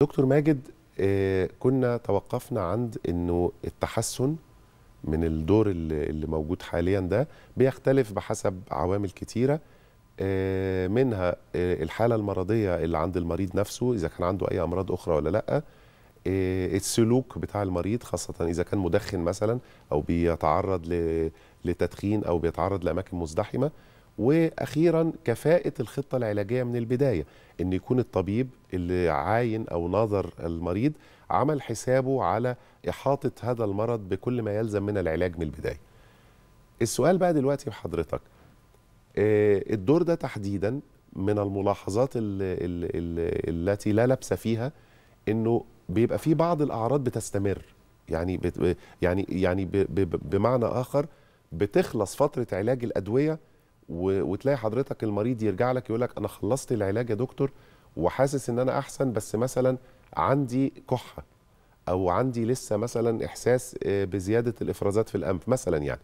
دكتور ماجد آه، كنا توقفنا عند انه التحسن من الدور اللي موجود حاليا ده بيختلف بحسب عوامل كتيره آه، منها آه، الحاله المرضيه اللي عند المريض نفسه اذا كان عنده اي امراض اخرى ولا لا السلوك بتاع المريض خاصه اذا كان مدخن مثلا او بيتعرض لتدخين او بيتعرض لاماكن مزدحمه واخيرا كفاءه الخطه العلاجيه من البدايه ان يكون الطبيب اللي عاين او ناظر المريض عمل حسابه على احاطه هذا المرض بكل ما يلزم من العلاج من البدايه السؤال بقى دلوقتي لحضرتك آه، الدور ده تحديدا من الملاحظات التي لا لبس فيها انه بيبقى في بعض الاعراض بتستمر يعني يعني يعني بمعنى اخر بتخلص فتره علاج الادويه وتلاقي حضرتك المريض يرجع لك يقول لك انا خلصت العلاج يا دكتور وحاسس ان انا احسن بس مثلا عندي كحه او عندي لسه مثلا احساس آه، بزياده الافرازات في الانف مثلا يعني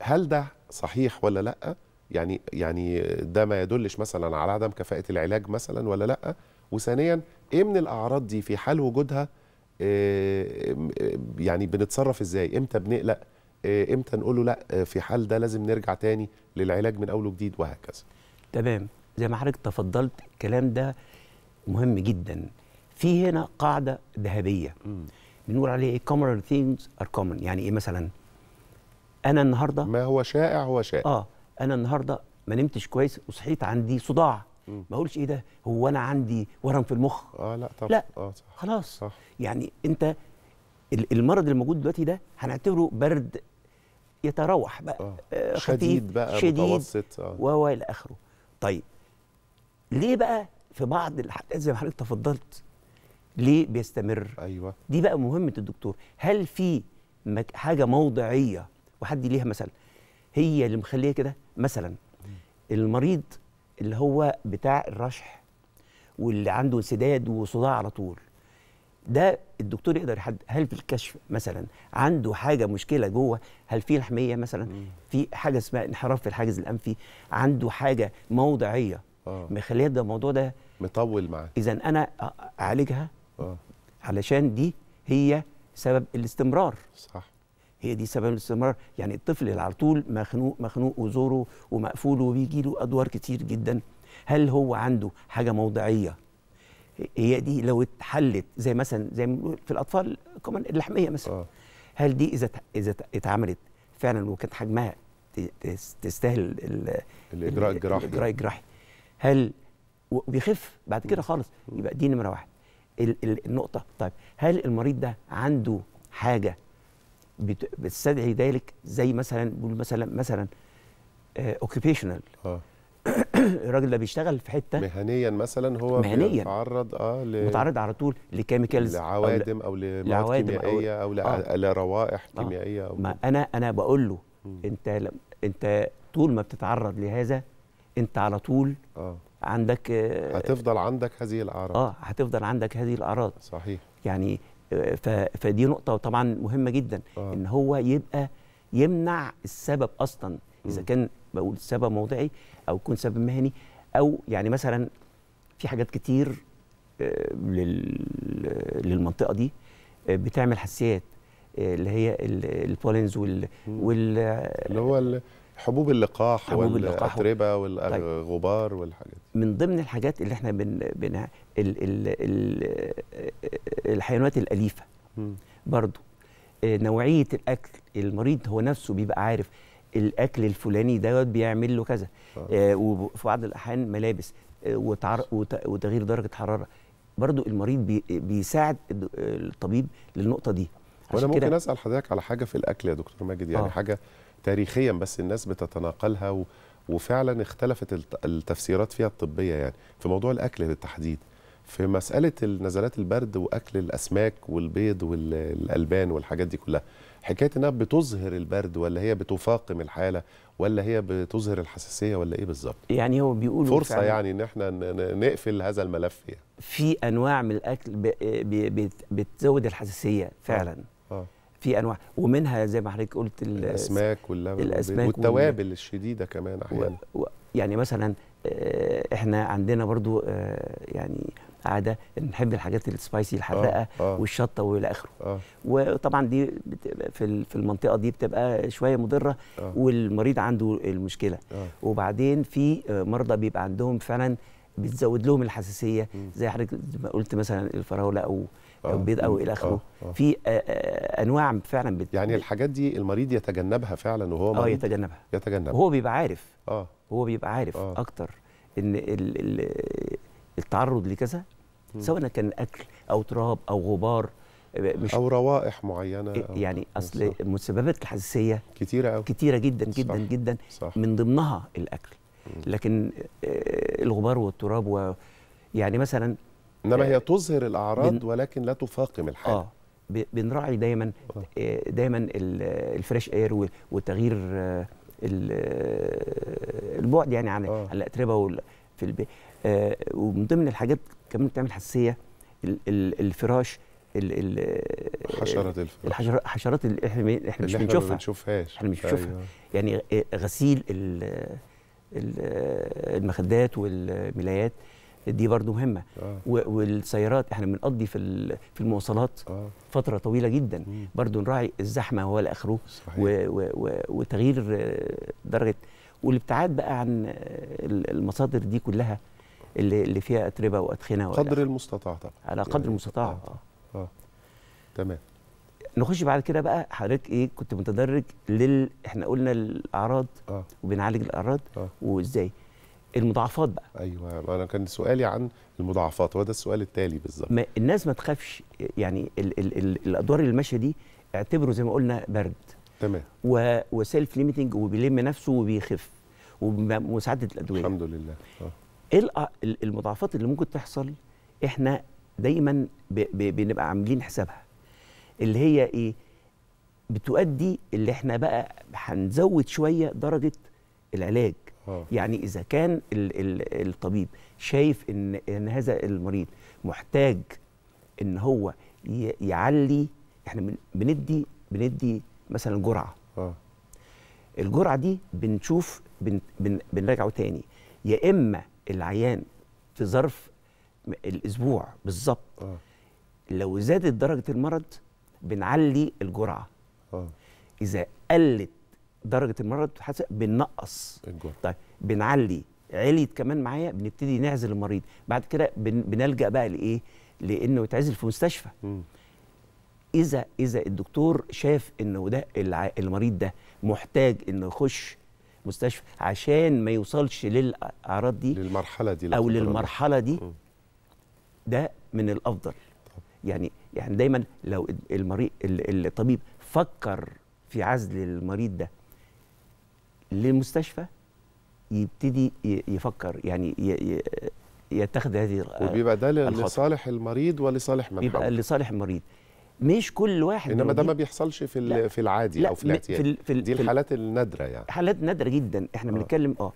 هل ده صحيح ولا لا يعني يعني ده ما يدلش مثلا على عدم كفاءه العلاج مثلا ولا لا وثانيا ايه من الاعراض دي في حال وجودها آه، يعني بنتصرف ازاي امتى بنقلق آه، امتى نقول له لا آه، في حال ده لازم نرجع تاني للعلاج من اول وجديد وهكذا تمام زي ما حضرتك تفضلت الكلام ده مهم جدا في هنا قاعده ذهبيه بنقول عليه ايه common things ار كومن يعني ايه مثلا انا النهارده ما هو شائع هو شائع اه انا النهارده ما نمتش كويس وصحيت عندي صداع ما اقولش ايه ده هو انا عندي ورم في المخ اه لا طبعا لا آه صح. خلاص صح. يعني انت المرض الموجود دلوقتي ده هنعتبره برد يتراوح بقى آه. آه، شديد بقى شديد متوسط آه. وهو الى اخره طيب ليه بقى في بعض الحالات زي ما حضرتك تفضلت ليه بيستمر ايوه دي بقى مهمه الدكتور هل في حاجه موضعيه وحد ليها مثلا هي اللي مخليه كده مثلا المريض اللي هو بتاع الرشح واللي عنده انسداد وصداع على طول ده الدكتور يقدر يحدد هل في الكشف مثلا عنده حاجه مشكله جوه هل في لحميه مثلا في حاجه اسمها انحراف في الحاجز الانفي عنده حاجه موضعيه آه. مخليه ده الموضوع ده مطول معاه اذا انا اعالجها اه علشان دي هي سبب الاستمرار صح هي دي سبب الاستمرار يعني الطفل اللي على طول مخنوق مخنوق وزوره ومقفول وبيجي له ادوار كتير جدا هل هو عنده حاجه موضعيه هي دي لو اتحلت زي مثلا زي في الاطفال كمان اللحميه مثلا آه. هل دي اذا اذا اتعملت فعلا وكانت حجمها تستاهل الاجراء الجراحي الاجراء الجراحي هل وبيخف بعد كده خالص يبقى دي نمره واحد النقطه طيب هل المريض ده عنده حاجه بتستدعي ذلك زي مثلا بيقول مثلا مثلا اوكيبيشنال آه. الراجل ده بيشتغل في حته مهنيا مثلا هو مهنيا متعرض اه ل... متعرض على طول لكيميكالز لعوادم او, لمواد او, كيمياييه آه. آه. لروائح آه. كيميائيه أو ما انا انا بقول له م. انت ل... انت طول ما بتتعرض لهذا انت على طول آه. عندك آه هتفضل عندك هذه الاعراض اه هتفضل عندك هذه الاعراض صحيح يعني آه، ف... فدي نقطه طبعا مهمه جدا آه. ان هو يبقى يمنع السبب اصلا اذا كان بقول سبب موضعي او يكون سبب مهني او يعني مثلا في حاجات كتير آه، للمنطقه دي آه، بتعمل حساسيات آه، اللي هي البولينز وال, اللي هو حبوب اللقاح حبوب والاتربه والغبار طيب. والحاجات من ضمن الحاجات اللي احنا بن, بن ال ال ال الحيوانات الاليفه برضو نوعيه الاكل المريض هو نفسه بيبقى عارف الاكل الفلاني دوت بيعمل له كذا آه, آه، وفي بعض الاحيان ملابس آه وتعر... وت... وتغيير درجه حراره برضو المريض بي... بيساعد الطبيب للنقطه دي وانا ممكن كدا... اسال حضرتك على حاجه في الاكل يا دكتور ماجد يعني آه. حاجه تاريخيا بس الناس بتتناقلها و... وفعلا اختلفت التفسيرات فيها الطبيه يعني في موضوع الاكل بالتحديد في مساله النزلات البرد واكل الاسماك والبيض والالبان والحاجات دي كلها حكايه انها بتظهر البرد ولا هي بتفاقم الحاله ولا هي بتظهر الحساسيه ولا ايه بالظبط يعني هو بيقولوا فرصه يعني ان احنا نقفل هذا الملف يعني. في انواع من الاكل بتزود الحساسيه فعلا آه. آه. في انواع ومنها زي ما حضرتك قلت الاسماك واللبن الاسماك والتوابل وال... الشديده كمان احيانا و... يعني مثلا آه، احنا عندنا برضو آه، يعني عاده نحب الحاجات السبايسي الحراقه آه، والشطه والى اخره وطبعا دي في في المنطقه دي بتبقى شويه مضره والمريض عنده المشكله وبعدين في مرضى بيبقى عندهم فعلا بتزود لهم الحساسيه زي حضرتك قلت مثلا الفراوله او او آه. البيض او الى اخره آه. آه. في انواع فعلا بت... يعني الحاجات دي المريض يتجنبها فعلا وهو مريض اه يتجنبها يتجنبها وهو بيبقى عارف اه هو بيبقى عارف أوه. اكتر ان ال ال التعرض لكذا سواء كان اكل او تراب او غبار مش او روائح معينه إيه، أو يعني اصل مسببات الحساسيه كتيره قوي كتيره جدا جدا صح. جدا صح. من ضمنها الاكل لكن الغبار والتراب و يعني مثلا انما آه. هي تظهر الاعراض ولكن لا تفاقم الحاله آه بنراعي دايما آه. دايما الفريش اير وتغيير آه، البعد يعني عن آه. الاتربه في البيت ومن ضمن الحاجات كمان بتعمل حساسيه الفراش ال ال حشرات الفراش الحشرات اللي احنا احنا مش بنشوفها بنشوفهاش احنا مش بنشوفها أيوه. يعني غسيل المخدات والملايات دي برضو مهمه آه. والسيارات احنا بنقضي في في المواصلات آه. فتره طويله جدا مم. برضو نراعي الزحمه هو اخره وتغيير درجه والابتعاد بقى عن المصادر دي كلها اللي اللي فيها اتربه وادخنه قدر المستطاع طبعا على قدر يعني المستطاع آه. آه. اه تمام نخش بعد كده بقى حضرتك ايه كنت متدرج لل احنا قلنا الاعراض آه. وبنعالج الاعراض آه. وازاي المضاعفات بقى ايوه انا كان سؤالي عن المضاعفات وده السؤال التالي بالظبط الناس ما تخافش يعني ال ال ال الادوار اللي ماشيه دي اعتبره زي ما قلنا برد تمام وسيلف ليميتنج وبيلم نفسه وبيخف ومساعده الادويه الحمد لله اه ايه المضاعفات اللي ممكن تحصل احنا دايما بنبقى عاملين حسابها اللي هي ايه بتؤدي اللي احنا بقى هنزود شويه درجه العلاج آه. يعني اذا كان الـ الـ الطبيب شايف ان ان هذا المريض محتاج ان هو يعلي احنا بندي بندي مثلا جرعه أوه. الجرعه دي بنشوف بن بن بنراجعه تاني يا اما العيان في ظرف الاسبوع بالظبط آه. لو زادت درجه المرض بنعلي الجرعه أوه. اذا قلت درجه المرض بتتحسن بننقص الجهد. طيب بنعلي عليت كمان معايا بنبتدي نعزل المريض بعد كده بن... بنلجا بقى لايه لانه يتعزل في مستشفى م. اذا اذا الدكتور شاف انه ده الع... المريض ده محتاج انه يخش مستشفى عشان ما يوصلش للاعراض دي للمرحله دي او للمرحله دي ده من الافضل يعني يعني دايما لو المريض الطبيب فكر في عزل المريض ده للمستشفى يبتدي يفكر يعني يتخذ هذه وبيبقى ده لصالح المريض ولصالح من بيبقى لصالح المريض مش كل واحد انما ده ما بيحصلش في لا في العادي لا او في الاعتياد في في دي الحالات النادره يعني حالات نادره جدا احنا آه. بنتكلم اه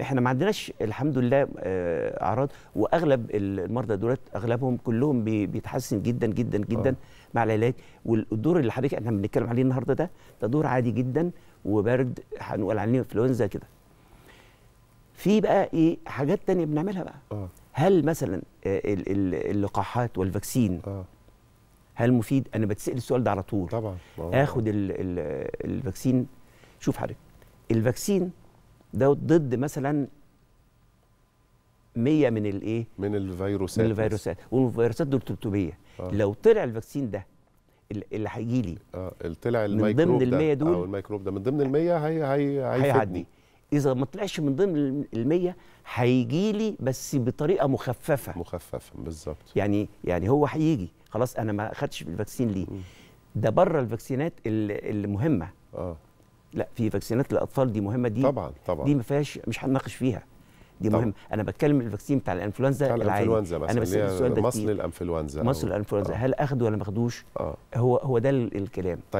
احنا ما عندناش الحمد لله آه، اعراض واغلب المرضى دولت اغلبهم كلهم بيتحسن جدا جدا جدا أوه. مع العلاج والدور اللي حضرتك احنا بنتكلم عليه النهارده ده ده دور عادي جدا وبرد هنقول عليه انفلونزا كده في بقى ايه حاجات تانية بنعملها بقى أوه. هل مثلا آه، اللقاحات والفاكسين أوه. هل مفيد انا بتسال السؤال ده على طول طبعا أوه. اخد الـ الـ الفاكسين شوف حضرتك الفاكسين ده ضد مثلا 100 من الايه من الفيروسات من الفيروسات والفيروسات دول 300 آه. لو طلع الفاكسين ده اللي هيجي لي اه طلع الميكروب من ضمن ال 100 دول او الميكروب ده من ضمن ال 100 هي هي هيعدي اذا ما طلعش من ضمن ال 100 هيجي لي بس بطريقه مخففه مخففه بالظبط يعني يعني هو هيجي خلاص انا ما خدتش الفاكسين ليه ده بره الفاكسينات المهمه اه لا في فاكسينات الاطفال دي مهمه دي طبعا طبعا دي ما فيهاش مش هنناقش فيها دي مهم انا بتكلم الفاكسين بتاع الانفلونزا العادي انا بس السؤال ده مصل الانفلونزا مصل الانفلونزا آه. هل اخده ولا ما اخدوش آه. هو هو ده الكلام طيب.